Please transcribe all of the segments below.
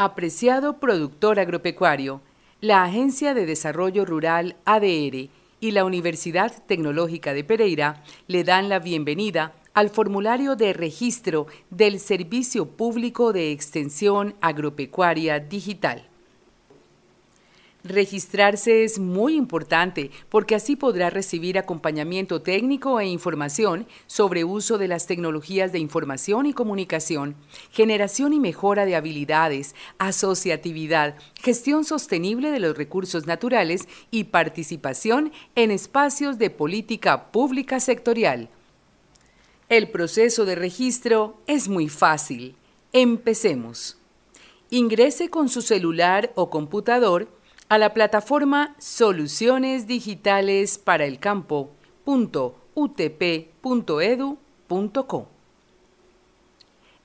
Apreciado productor agropecuario, la Agencia de Desarrollo Rural ADR y la Universidad Tecnológica de Pereira le dan la bienvenida al formulario de registro del Servicio Público de Extensión Agropecuaria Digital. Registrarse es muy importante porque así podrá recibir acompañamiento técnico e información sobre uso de las tecnologías de información y comunicación, generación y mejora de habilidades, asociatividad, gestión sostenible de los recursos naturales y participación en espacios de política pública sectorial. El proceso de registro es muy fácil. Empecemos. Ingrese con su celular o computador a la plataforma Soluciones Digitales para el Campo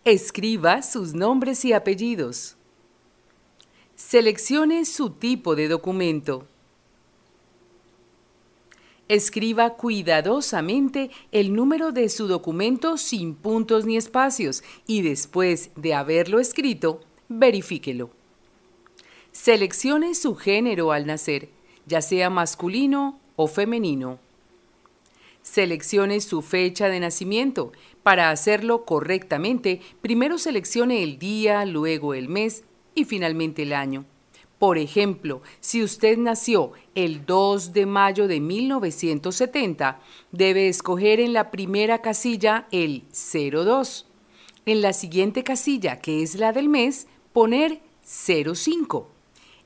Escriba sus nombres y apellidos. Seleccione su tipo de documento. Escriba cuidadosamente el número de su documento sin puntos ni espacios y después de haberlo escrito, verifíquelo seleccione su género al nacer, ya sea masculino o femenino. Seleccione su fecha de nacimiento. Para hacerlo correctamente, primero seleccione el día, luego el mes y finalmente el año. Por ejemplo, si usted nació el 2 de mayo de 1970, debe escoger en la primera casilla el 02. En la siguiente casilla, que es la del mes, poner 05.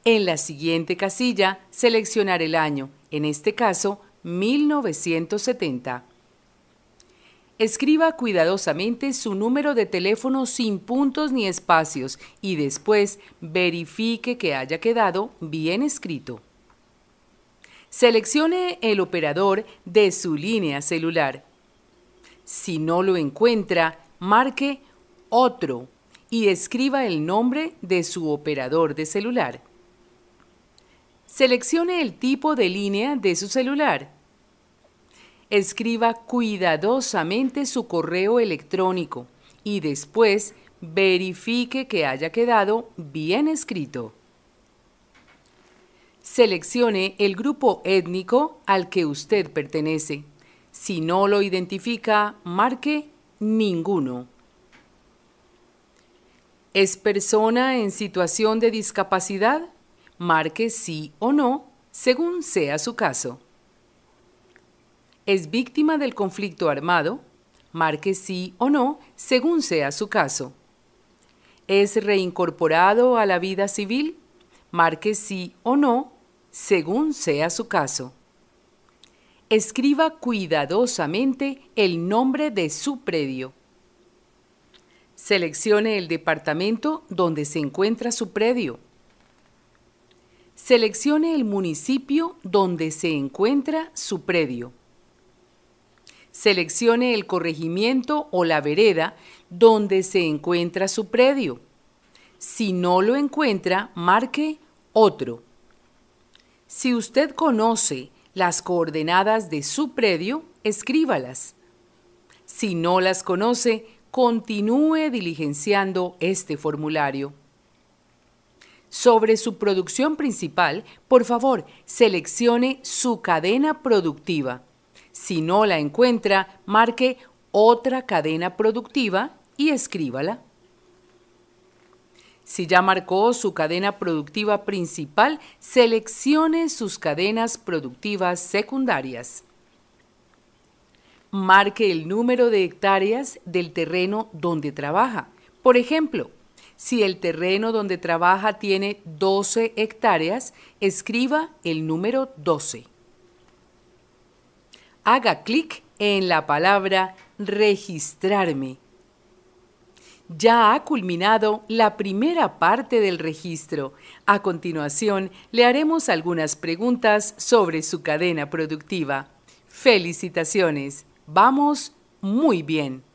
En la siguiente casilla, seleccionar el año, en este caso, 1970. Escriba cuidadosamente su número de teléfono sin puntos ni espacios y después verifique que haya quedado bien escrito. Seleccione el operador de su línea celular. Si no lo encuentra, marque Otro y escriba el nombre de su operador de celular. Seleccione el tipo de línea de su celular. Escriba cuidadosamente su correo electrónico y después verifique que haya quedado bien escrito. Seleccione el grupo étnico al que usted pertenece. Si no lo identifica, marque ninguno. ¿Es persona en situación de discapacidad? marque sí o no según sea su caso. ¿Es víctima del conflicto armado? Marque sí o no según sea su caso. ¿Es reincorporado a la vida civil? Marque sí o no según sea su caso. Escriba cuidadosamente el nombre de su predio. Seleccione el departamento donde se encuentra su predio Seleccione el municipio donde se encuentra su predio. Seleccione el corregimiento o la vereda donde se encuentra su predio. Si no lo encuentra, marque otro. Si usted conoce las coordenadas de su predio, escríbalas. Si no las conoce, continúe diligenciando este formulario. Sobre su producción principal, por favor, seleccione su cadena productiva. Si no la encuentra, marque otra cadena productiva y escríbala. Si ya marcó su cadena productiva principal, seleccione sus cadenas productivas secundarias. Marque el número de hectáreas del terreno donde trabaja. Por ejemplo, si el terreno donde trabaja tiene 12 hectáreas, escriba el número 12. Haga clic en la palabra registrarme. Ya ha culminado la primera parte del registro. A continuación, le haremos algunas preguntas sobre su cadena productiva. Felicitaciones. Vamos muy bien.